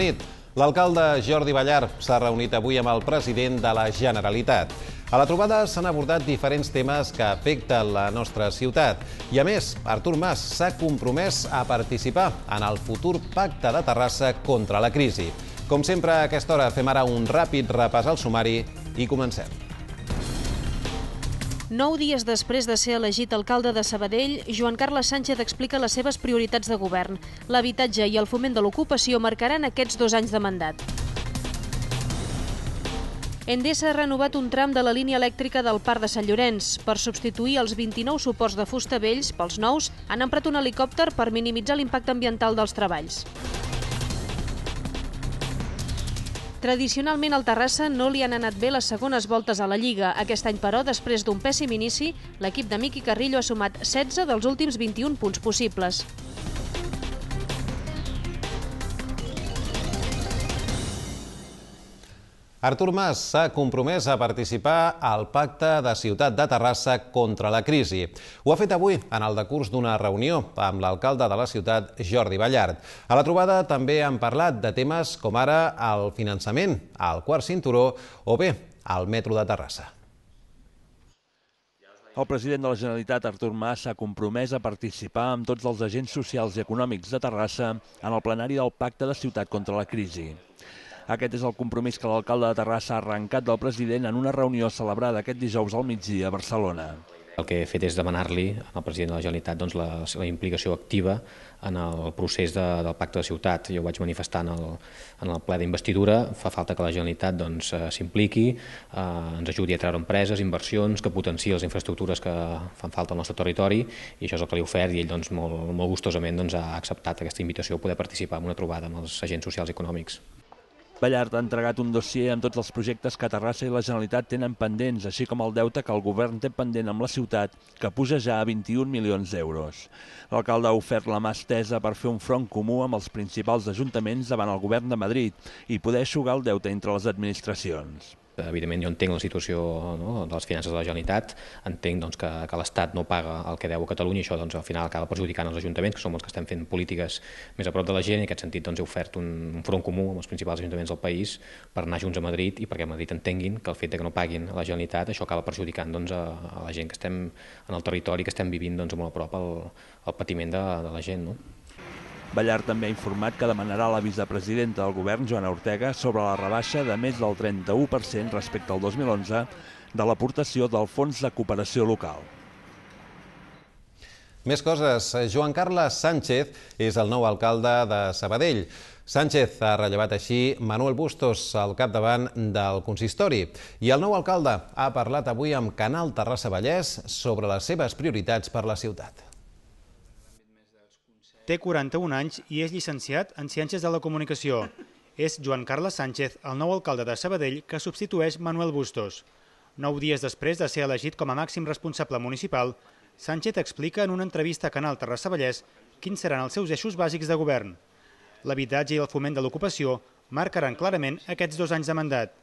nit. L'alcalde Jordi Ballar s'ha reunit avui amb el president de la Generalitat. A la trobada s'han abordat diferents temes que afecten la nostra ciutat. I a més, Artur Mas s'ha compromès a participar en el futur pacte de Terrassa contra la crisi. Com sempre, a aquesta hora fem ara un ràpid repàs al sumari i comencem. Nou dies després de ser elegit alcalde de Sabadell, Joan Carles Sánchez explica les seves prioritats de govern. L'habitatge i el foment de l'ocupació marcaran aquests dos anys de mandat. Endesa ha renovat un tram de la línia elèctrica del Parc de Sant Llorenç. Per substituir els 29 suports de fusta vells pels nous, han emprat un helicòpter per minimitzar l'impacte ambiental dels treballs. Tradicionalment al Terrassa no li han anat bé les segones voltes a la Lliga. Aquest any, però, després d'un pèssim inici, l'equip de Miqui Carrillo ha sumat 16 dels últims 21 punts possibles. Artur Mas s'ha compromès a participar al Pacte de Ciutat de Terrassa contra la crisi. Ho ha fet avui en el decurs d'una reunió amb l'alcalde de la ciutat, Jordi Ballart. A la trobada també han parlat de temes com ara el finançament, el quart cinturó o bé el metro de Terrassa. El president de la Generalitat, Artur Mas, s'ha compromès a participar amb tots els agents socials i econòmics de Terrassa en el plenari del Pacte de Ciutat contra la crisi. Aquest és el compromís que l'alcalde de Terrassa ha arrencat del president en una reunió celebrada aquest dijous al migdia a Barcelona. El que he fet és demanar-li al president de la Generalitat doncs, la, la implicació activa en el procés de, del pacte de ciutat. Jo ho vaig manifestar en el, en el ple d'investidura. Fa falta que la Generalitat doncs, eh, s'impliqui, doncs, eh, ens ajudi a treure empreses, inversions, que potenciï les infraestructures que fan falta al nostre territori i això és el que li he ofert i ell doncs, molt, molt gustosament doncs, ha acceptat aquesta invitació a poder participar en una trobada amb els agents socials i econòmics. Ballart ha entregat un dossier amb tots els projectes que Terrassa i la Generalitat tenen pendents, així com el deute que el govern té pendent amb la ciutat, que puja ja a 21 milions d'euros. L'alcalde ha ofert la mà estesa per fer un front comú amb els principals ajuntaments davant el govern de Madrid i poder aixugar el deute entre les administracions. Eh, evidentment, jo entenc la situació no, de les finances de la Generalitat, entenc doncs, que, que l'Estat no paga el que deu a Catalunya i això doncs, al final acaba perjudicant els ajuntaments, que som els que estem fent polítiques més a prop de la gent i en aquest sentit doncs, he ofert un, un front comú amb els principals ajuntaments del país per anar junts a Madrid i perquè a Madrid entenguin que el fet de que no paguin a la Generalitat això acaba perjudicant doncs, a, a la gent que estem en el territori, que estem vivint doncs, molt a prop el, el patiment de, de la gent. No? Ballar també ha informat que demanarà a la vicepresidenta del govern, Joana Ortega, sobre la rebaixa de més del 31% respecte al 2011 de l'aportació del Fons de Cooperació Local. Més coses. Joan Carles Sánchez és el nou alcalde de Sabadell. Sánchez ha rellevat així Manuel Bustos al capdavant del consistori. I el nou alcalde ha parlat avui amb Canal Terrassa Vallès sobre les seves prioritats per la ciutat. Té 41 anys i és llicenciat en Ciències de la Comunicació. És Joan Carles Sánchez, el nou alcalde de Sabadell, que substitueix Manuel Bustos. Nou dies després de ser elegit com a màxim responsable municipal, Sánchez explica en una entrevista a Canal Terrassa Vallès quins seran els seus eixos bàsics de govern. L'habitatge i el foment de l'ocupació marcaran clarament aquests dos anys de mandat.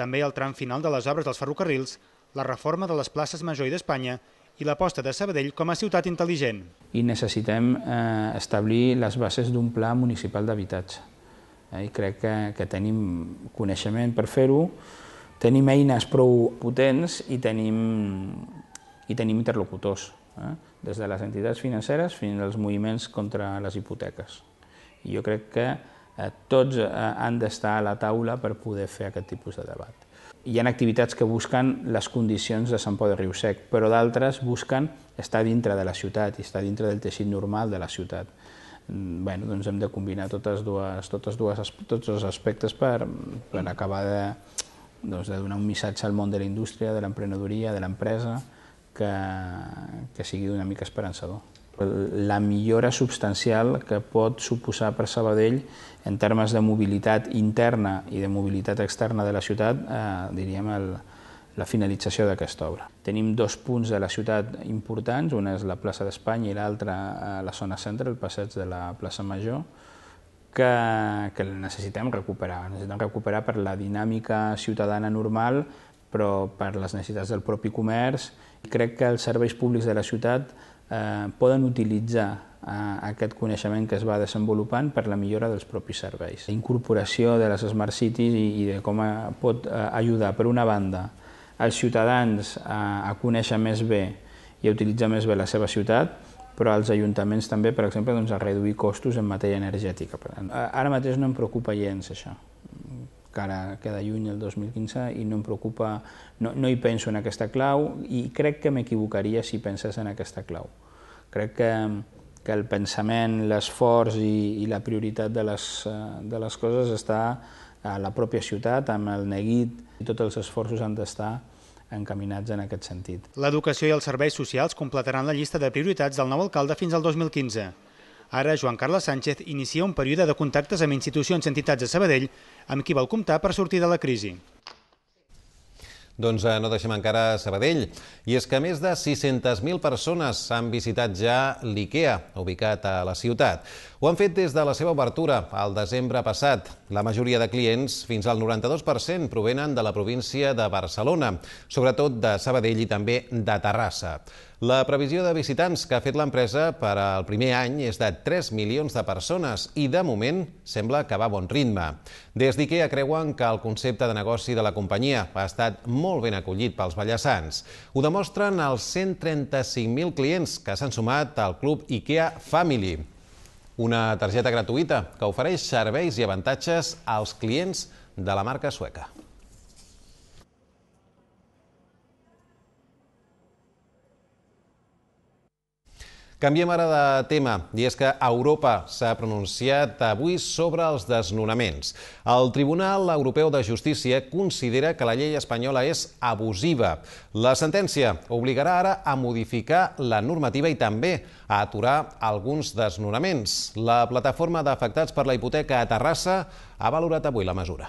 També el tram final de les obres dels ferrocarrils, la reforma de les places Major i d'Espanya i l'aposta de Sabadell com a ciutat intel·ligent. I necessitem eh, establir les bases d'un pla municipal d'habitatge. Eh, I crec que, que tenim coneixement per fer-ho, tenim eines prou potents i tenim, i tenim interlocutors, eh? des de les entitats financeres fins als moviments contra les hipoteques. I jo crec que eh, tots eh, han d'estar a la taula per poder fer aquest tipus de debat hi ha activitats que busquen les condicions de Sant Pau de Riusec, però d'altres busquen estar dintre de la ciutat i estar dintre del teixit normal de la ciutat. Mm, bueno, doncs hem de combinar totes dues, totes dues, tots els aspectes per, per acabar de, doncs, de donar un missatge al món de la indústria, de l'emprenedoria, de l'empresa, que, que sigui una mica esperançador la millora substancial que pot suposar per Sabadell en termes de mobilitat interna i de mobilitat externa de la ciutat, eh, diríem, el, la finalització d'aquesta obra. Tenim dos punts de la ciutat importants, una és la plaça d'Espanya i l'altra eh, la zona centre, el passeig de la plaça Major, que, que necessitem recuperar. Necessitem recuperar per la dinàmica ciutadana normal, però per les necessitats del propi comerç. Crec que els serveis públics de la ciutat eh, poden utilitzar eh, aquest coneixement que es va desenvolupant per la millora dels propis serveis. La incorporació de les Smart Cities i, de com eh, pot eh, ajudar, per una banda, els ciutadans a, a conèixer més bé i a utilitzar més bé la seva ciutat, però als ajuntaments també, per exemple, doncs, a reduir costos en matèria energètica. Ara mateix no em preocupa gens això que ara queda lluny el 2015 i no em preocupa, no, no hi penso en aquesta clau i crec que m'equivocaria si pensés en aquesta clau. Crec que, que el pensament, l'esforç i, i la prioritat de les, eh, de les coses està a la pròpia ciutat, amb el neguit i tots els esforços han d'estar encaminats en aquest sentit. L'educació i els serveis socials completaran la llista de prioritats del nou alcalde fins al 2015. Ara, Joan Carles Sánchez inicia un període de contactes amb institucions i entitats de Sabadell amb qui vol comptar per sortir de la crisi. Doncs eh, no deixem encara Sabadell. I és que més de 600.000 persones han visitat ja l'IKEA, ubicat a la ciutat. Ho han fet des de la seva obertura, al desembre passat. La majoria de clients, fins al 92%, provenen de la província de Barcelona, sobretot de Sabadell i també de Terrassa. La previsió de visitants que ha fet l'empresa per al primer any és de 3 milions de persones i, de moment, sembla que va a bon ritme. Des d'IKEA creuen que el concepte de negoci de la companyia ha estat molt ben acollit pels ballassans. Ho demostren els 135.000 clients que s'han sumat al club IKEA Family una targeta gratuïta que ofereix serveis i avantatges als clients de la marca sueca. Canviem ara de tema, i és que Europa s'ha pronunciat avui sobre els desnonaments. El Tribunal Europeu de Justícia considera que la llei espanyola és abusiva. La sentència obligarà ara a modificar la normativa i també a aturar alguns desnonaments. La plataforma d'afectats per la hipoteca a Terrassa ha valorat avui la mesura.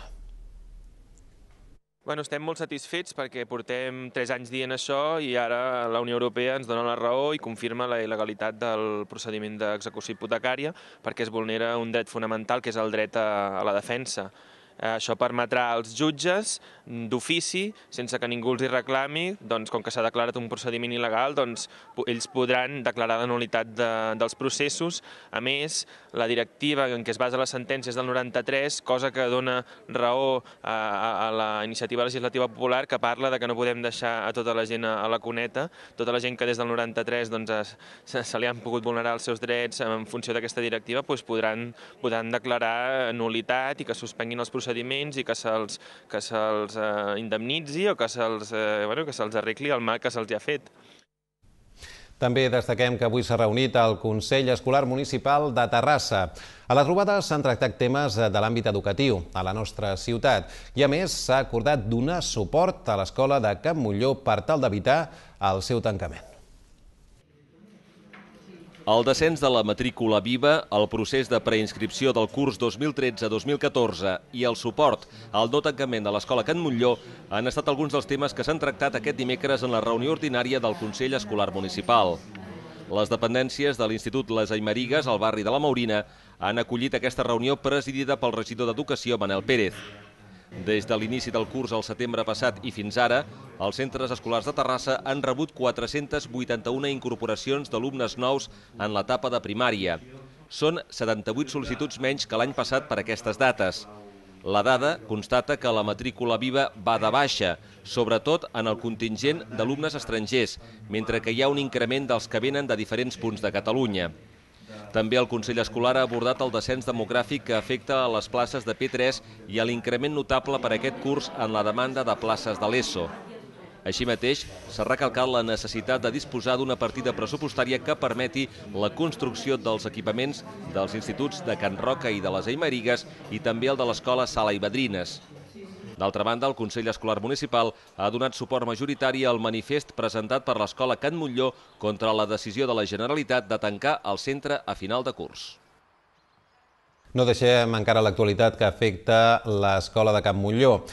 Bueno, estem molt satisfets perquè portem tres anys dient això i ara la Unió Europea ens dona la raó i confirma la il·legalitat del procediment d'execució hipotecària perquè es vulnera un dret fonamental que és el dret a, a la defensa. Eh, això permetrà als jutges d'ofici, sense que ningú els hi reclami, doncs, com que s'ha declarat un procediment il·legal, doncs, ells podran declarar la nulitat de, dels processos. A més, la directiva en què es basa la sentència és del 93, cosa que dona raó a, eh, a, a la iniciativa legislativa popular que parla de que no podem deixar a tota la gent a, a la cuneta, tota la gent que des del 93 doncs, se, se li han pogut vulnerar els seus drets en funció d'aquesta directiva, doncs podran, podran declarar nulitat i que suspenguin els processos procediments i que se'ls que se'ls eh, indemnitzi o que se'ls eh, bueno, que se'ls arregli el mal que se'ls ha fet. També destaquem que avui s'ha reunit el Consell Escolar Municipal de Terrassa. A la trobada s'han tractat temes eh, de l'àmbit educatiu a la nostra ciutat i, a més, s'ha acordat donar suport a l'escola de Cap Molló per tal d'evitar el seu tancament. El descens de la matrícula viva, el procés de preinscripció del curs 2013-2014 i el suport al no tancament de l'escola Can Montlló han estat alguns dels temes que s'han tractat aquest dimecres en la reunió ordinària del Consell Escolar Municipal. Les dependències de l'Institut Les Aimarigues, al barri de la Maurina, han acollit aquesta reunió presidida pel regidor d'Educació, Manel Pérez. Des de l'inici del curs al setembre passat i fins ara, els centres escolars de Terrassa han rebut 481 incorporacions d'alumnes nous en l'etapa de primària. Són 78 sol·licituds menys que l'any passat per aquestes dates. La dada constata que la matrícula viva va de baixa, sobretot en el contingent d'alumnes estrangers, mentre que hi ha un increment dels que venen de diferents punts de Catalunya. També el Consell Escolar ha abordat el descens demogràfic que afecta a les places de P3 i a l'increment notable per aquest curs en la demanda de places de l'ESO. Així mateix, s'ha recalcat la necessitat de disposar d'una partida pressupostària que permeti la construcció dels equipaments dels instituts de Can Roca i de les Aimerigues i també el de l'escola Sala i Badrines. D'altra banda, el Consell Escolar Municipal ha donat suport majoritari al manifest presentat per l'Escola Can Montlló contra la decisió de la Generalitat de tancar el centre a final de curs. No deixem encara l'actualitat que afecta l'Escola de Can Montlló.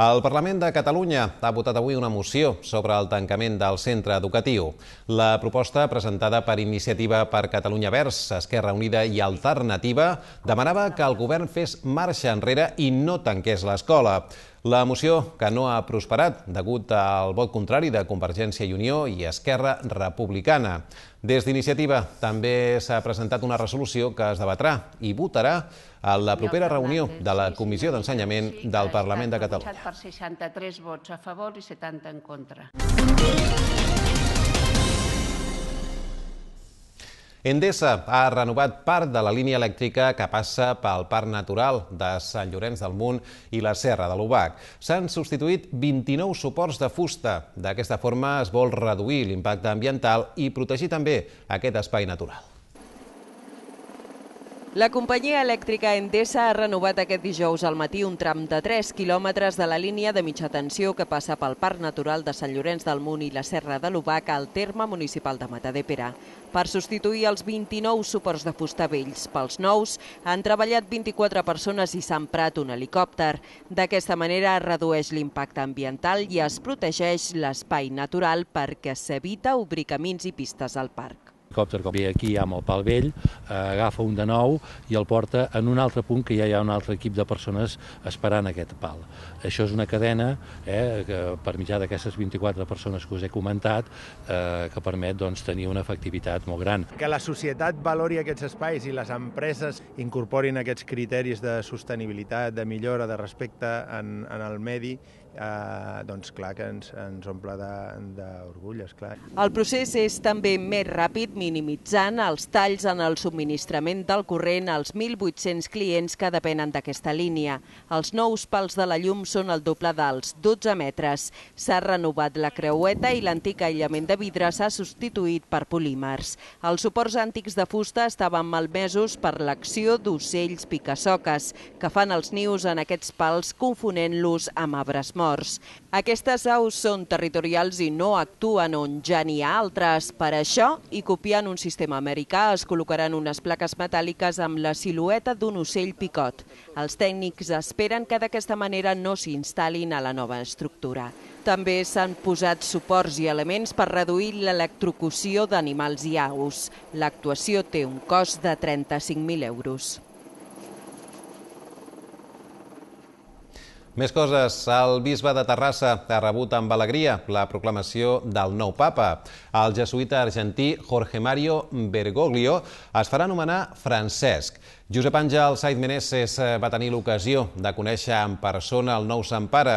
El Parlament de Catalunya ha votat avui una moció sobre el tancament del centre educatiu. La proposta, presentada per Iniciativa per Catalunya Verds, Esquerra Unida i Alternativa, demanava que el govern fes marxa enrere i no tanqués l'escola. La moció, que no ha prosperat degut al vot contrari de Convergència i Unió i Esquerra Republicana. Des d'Iniciativa també s'ha presentat una resolució que es debatrà i votarà a la propera reunió de la Comissió d'Ensenyament del Parlament de Catalunya. Per 63 vots a favor i 70 en contra. Endesa ha renovat part de la línia elèctrica que passa pel Parc Natural de Sant Llorenç del Munt i la Serra de l'Ubac. S'han substituït 29 suports de fusta. D'aquesta forma es vol reduir l'impacte ambiental i protegir també aquest espai natural. La companyia elèctrica Endesa ha renovat aquest dijous al matí un tram de 3 quilòmetres de la línia de mitja tensió que passa pel Parc Natural de Sant Llorenç del Munt i la Serra de l'Ubac al terme municipal de Matadepera. Per substituir els 29 suports de fusta vells pels nous, han treballat 24 persones i s'ha emprat un helicòpter. D'aquesta manera es redueix l'impacte ambiental i es protegeix l'espai natural perquè s'evita obrir camins i pistes al parc helicòpter, com ve aquí amb el pal vell, eh, agafa un de nou i el porta en un altre punt que ja hi ha un altre equip de persones esperant aquest pal. Això és una cadena eh, que per mitjà d'aquestes 24 persones que us he comentat eh, que permet doncs, tenir una efectivitat molt gran. Que la societat valori aquests espais i les empreses incorporin aquests criteris de sostenibilitat, de millora, de respecte en, en el medi eh, doncs clar que ens, ens omple d'orgull, esclar. El procés és també més ràpid minimitzant els talls en el subministrament del corrent als 1.800 clients que depenen d'aquesta línia. Els nous pals de la llum són el doble dels 12 metres. S'ha renovat la creueta i l'antic aïllament de vidre s'ha substituït per polímers. Els suports antics de fusta estaven malmesos per l'acció d'ocells picassoques, que fan els nius en aquests pals confonent-los amb arbres morts morts. Aquestes aus són territorials i no actuen on ja n'hi ha altres. Per això, i copiant un sistema americà, es col·locaran unes plaques metàl·liques amb la silueta d'un ocell picot. Els tècnics esperen que d'aquesta manera no s'instal·lin a la nova estructura. També s'han posat suports i elements per reduir l'electrocució d'animals i aus. L'actuació té un cost de 35.000 euros. Més coses. El bisbe de Terrassa ha rebut amb alegria la proclamació del nou papa. El jesuïta argentí Jorge Mario Bergoglio es farà anomenar Francesc. Josep Àngel Saiz Meneses eh, va tenir l'ocasió de conèixer en persona el nou Sant Pare.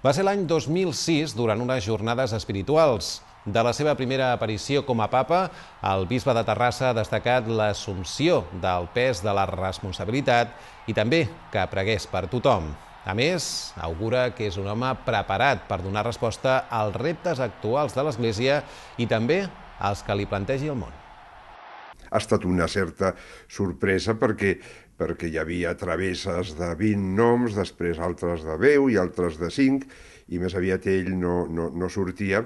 Va ser l'any 2006 durant unes jornades espirituals. De la seva primera aparició com a papa, el bisbe de Terrassa ha destacat l'assumpció del pes de la responsabilitat i també que pregués per tothom. A més, augura que és un home preparat per donar resposta als reptes actuals de l'Església i també als que li plantegi el món. Ha estat una certa sorpresa perquè perquè hi havia travesses de 20 noms, després altres de 10 i altres de 5, i més aviat ell no, no, no sortia,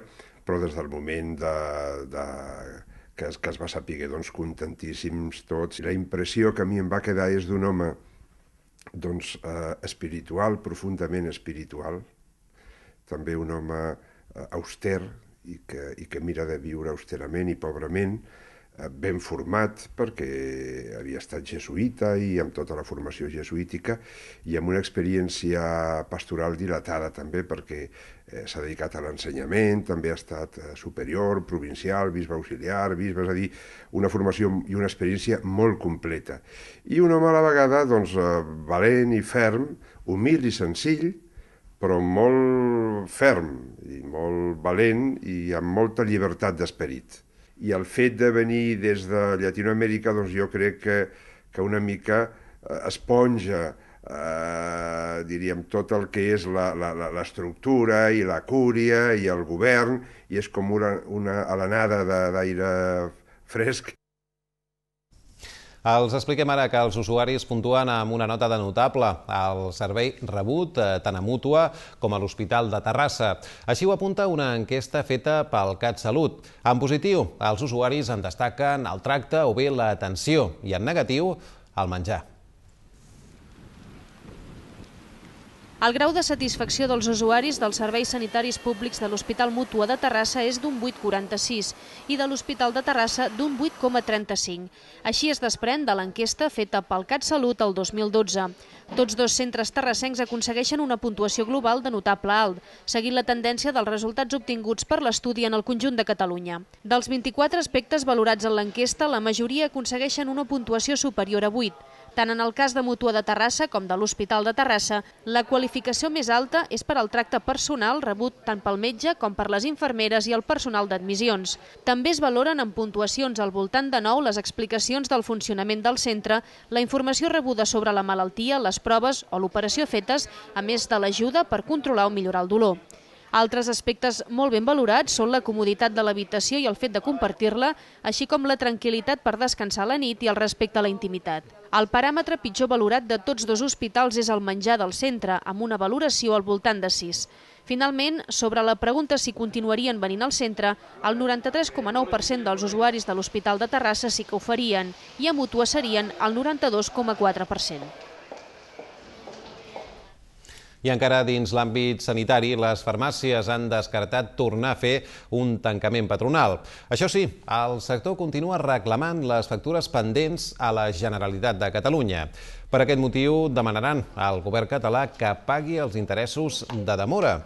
però des del moment de, de, que, es, que es va saber doncs, contentíssims tots. La impressió que a mi em va quedar és d'un home doncs, eh, espiritual, profundament espiritual, també un home eh, auster i que, i que mira de viure austerament i pobrament, ben format perquè havia estat jesuïta i amb tota la formació jesuítica i amb una experiència pastoral dilatada també perquè eh, s'ha dedicat a l'ensenyament, també ha estat eh, superior, provincial, bisbe auxiliar, bisbe, és a dir, una formació i una experiència molt completa. I un home a la vegada doncs, eh, valent i ferm, humil i senzill, però molt ferm i molt valent i amb molta llibertat d'esperit i el fet de venir des de Llatinoamèrica, doncs jo crec que, que una mica eh, esponja, eh, diríem, tot el que és l'estructura i la cúria i el govern, i és com una, una alenada d'aire fresc els expliquem ara que els usuaris puntuen amb una nota de notable al servei rebut eh, tant a Mútua com a l'Hospital de Terrassa. Així ho apunta una enquesta feta pel CatSalut. En positiu, els usuaris en destaquen el tracte o bé l'atenció i en negatiu, el menjar. El grau de satisfacció dels usuaris dels serveis sanitaris públics de l'Hospital Mútua de Terrassa és d'un 8,46 i de l'Hospital de Terrassa d'un 8,35. Així es desprèn de l'enquesta feta pel CatSalut el 2012. Tots dos centres terrassencs aconsegueixen una puntuació global de notable alt, seguint la tendència dels resultats obtinguts per l'estudi en el conjunt de Catalunya. Dels 24 aspectes valorats en l'enquesta, la majoria aconsegueixen una puntuació superior a 8, tant en el cas de Mutua de Terrassa com de l'Hospital de Terrassa, la qualificació més alta és per al tracte personal rebut tant pel metge com per les infermeres i el personal d'admissions. També es valoren en puntuacions al voltant de nou les explicacions del funcionament del centre, la informació rebuda sobre la malaltia, les proves o l'operació fetes, a més de l'ajuda per controlar o millorar el dolor. Altres aspectes molt ben valorats són la comoditat de l'habitació i el fet de compartir-la, així com la tranquil·litat per descansar la nit i el respecte a la intimitat. El paràmetre pitjor valorat de tots dos hospitals és el menjar del centre, amb una valoració al voltant de 6. Finalment, sobre la pregunta si continuarien venint al centre, el 93,9% dels usuaris de l'Hospital de Terrassa sí que ho farien i a Mutua serien el 92,4%. I encara dins l'àmbit sanitari, les farmàcies han descartat tornar a fer un tancament patronal. Això sí, el sector continua reclamant les factures pendents a la Generalitat de Catalunya. Per aquest motiu demanaran al govern català que pagui els interessos de demora.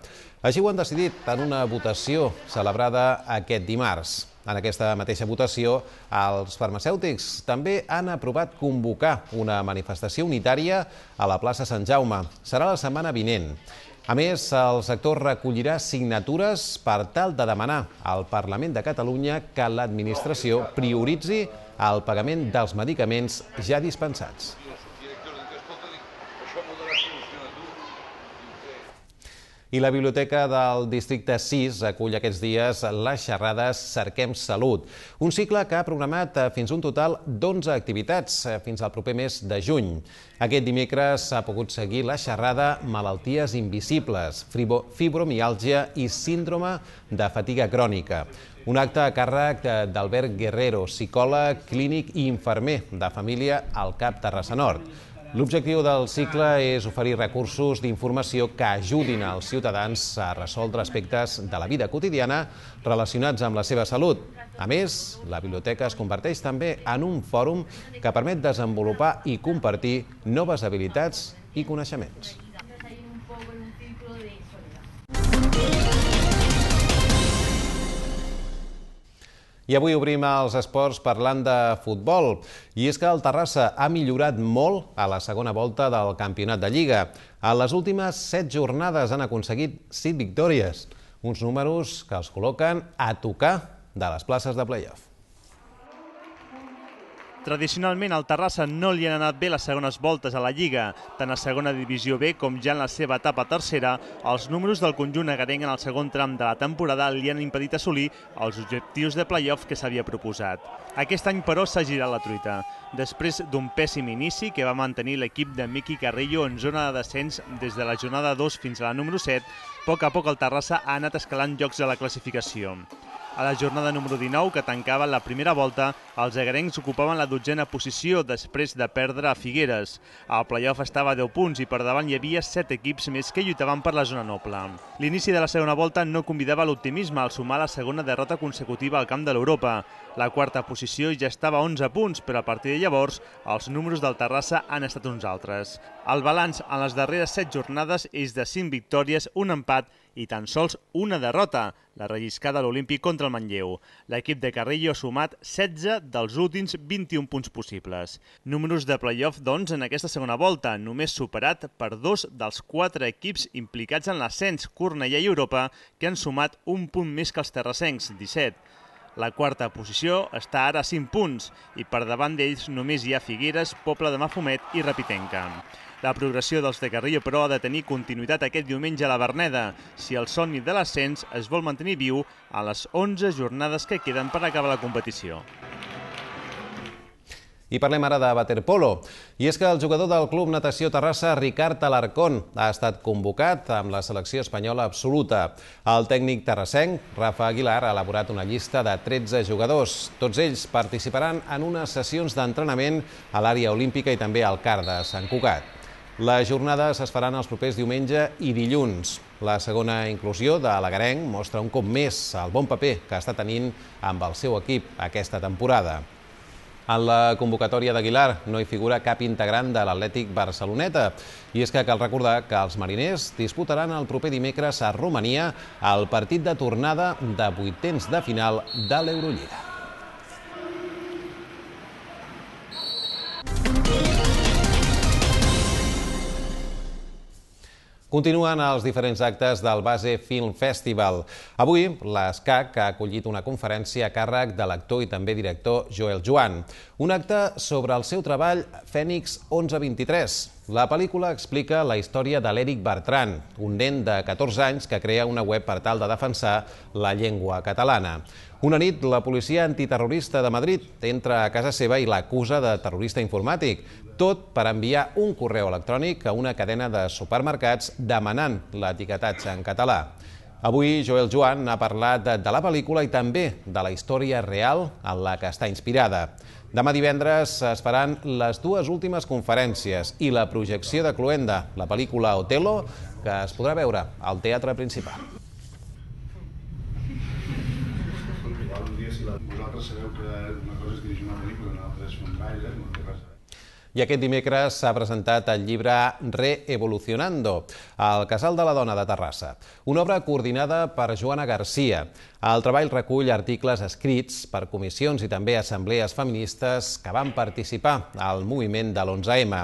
Així ho han decidit en una votació celebrada aquest dimarts. En aquesta mateixa votació, els farmacèutics també han aprovat convocar una manifestació unitària a la plaça Sant Jaume. Serà la setmana vinent. A més, el sector recollirà signatures per tal de demanar al Parlament de Catalunya que l'administració prioritzi el pagament dels medicaments ja dispensats. I la Biblioteca del Districte 6 acull aquests dies la xerrada Cerquem Salut, un cicle que ha programat eh, fins un total d'11 activitats eh, fins al proper mes de juny. Aquest dimecres s'ha pogut seguir la xerrada Malalties invisibles, fibromialgia i síndrome de fatiga crònica. Un acte a càrrec d'Albert Guerrero, psicòleg, clínic i infermer de família al CAP Terrassa Nord. L'objectiu del cicle és oferir recursos d'informació que ajudin als ciutadans a resoldre aspectes de la vida quotidiana relacionats amb la seva salut. A més, la biblioteca es converteix també en un fòrum que permet desenvolupar i compartir noves habilitats i coneixements. I avui obrim els esports parlant de futbol. I és que el Terrassa ha millorat molt a la segona volta del campionat de Lliga. A les últimes set jornades han aconseguit set victòries, uns números que els col·loquen a tocar de les places de play-off. Tradicionalment, al Terrassa no li han anat bé les segones voltes a la Lliga. Tant a segona divisió B com ja en la seva etapa tercera, els números del conjunt agarenc en el segon tram de la temporada li han impedit assolir els objectius de playoff que s'havia proposat. Aquest any, però, s'ha girat la truita. Després d'un pèssim inici que va mantenir l'equip de Miqui Carrillo en zona de descens des de la jornada 2 fins a la número 7, a poc a poc el Terrassa ha anat escalant llocs de la classificació. A la jornada número 19, que tancava la primera volta, els agarencs ocupaven la dotzena posició després de perdre a Figueres. El playoff estava a 10 punts i per davant hi havia 7 equips més que lluitaven per la zona noble. L'inici de la segona volta no convidava l'optimisme al sumar la segona derrota consecutiva al camp de l'Europa. La quarta posició ja estava a 11 punts, però a partir de llavors els números del Terrassa han estat uns altres. El balanç en les darreres 7 jornades és de 5 victòries, un empat i tan sols una derrota, la relliscada a l'Olímpic contra el Manlleu. L'equip de Carrillo ha sumat 16 dels últims 21 punts possibles. Números de playoff, doncs, en aquesta segona volta, només superat per dos dels quatre equips implicats en l'ascens, Cornellà i Europa, que han sumat un punt més que els terrassencs, 17. La quarta posició està ara a 5 punts i per davant d'ells només hi ha Figueres, Pobla de Mafumet i Repitenca la progressió dels de Carrillo, però ha de tenir continuïtat aquest diumenge a la Verneda, si el somni de l'ascens es vol mantenir viu a les 11 jornades que queden per acabar la competició. I parlem ara de waterpolo. I és que el jugador del Club Natació Terrassa, Ricard Alarcón, ha estat convocat amb la selecció espanyola absoluta. El tècnic terrassenc, Rafa Aguilar, ha elaborat una llista de 13 jugadors. Tots ells participaran en unes sessions d'entrenament a l'àrea olímpica i també al Cardes, de Sant Cugat. Les jornades es faran els propers diumenge i dilluns. La segona inclusió de l'Agarenc mostra un cop més el bon paper que està tenint amb el seu equip aquesta temporada. En la convocatòria d'Aguilar no hi figura cap integrant de l'Atlètic Barceloneta. I és que cal recordar que els mariners disputaran el proper dimecres a Romania el partit de tornada de vuitens de final de l'Eurolliga. Continuen els diferents actes del Base Film Festival. Avui, l'ESCAC ha acollit una conferència a càrrec de l'actor i també director Joel Joan. Un acte sobre el seu treball Fènix 1123, la pel·lícula explica la història de l'Eric Bertran, un nen de 14 anys que crea una web per tal de defensar la llengua catalana. Una nit, la policia antiterrorista de Madrid entra a casa seva i l'acusa de terrorista informàtic, tot per enviar un correu electrònic a una cadena de supermercats demanant l'etiquetatge en català. Avui, Joel Joan ha parlat de la pel·lícula i també de la història real en la que està inspirada. Demà divendres es faran les dues últimes conferències i la projecció de Cluenda, la pel·lícula Otelo, que es podrà veure al Teatre Principal. i aquest dimecres s'ha presentat el llibre Reevolucionando, al Casal de la Dona de Terrassa, una obra coordinada per Joana Garcia. El treball recull articles escrits per comissions i també assemblees feministes que van participar al moviment de l'11M.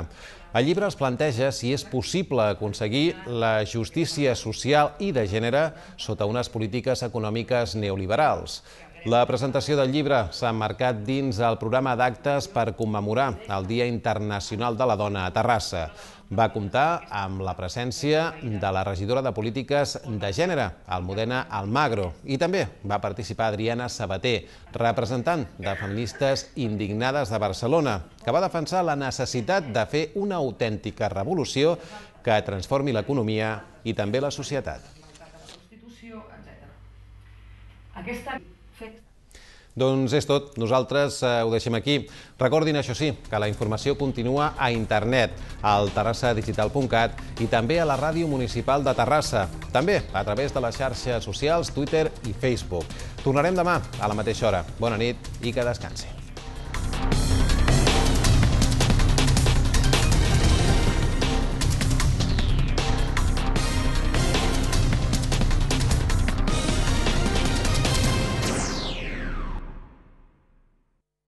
El llibre es planteja si és possible aconseguir la justícia social i de gènere sota unes polítiques econòmiques neoliberals. La presentació del llibre s'ha marcat dins el programa d'actes per commemorar el Dia Internacional de la Dona a Terrassa. Va comptar amb la presència de la regidora de Polítiques de Gènere, Almudena Almagro, i també va participar Adriana Sabater, representant de feministes indignades de Barcelona, que va defensar la necessitat de fer una autèntica revolució que transformi l'economia i també la societat. Aquesta fet. Doncs és tot. Nosaltres eh, ho deixem aquí. Recordin, això sí, que la informació continua a internet, al terrassadigital.cat i també a la ràdio municipal de Terrassa. També a través de les xarxes socials, Twitter i Facebook. Tornarem demà a la mateixa hora. Bona nit i que descansi.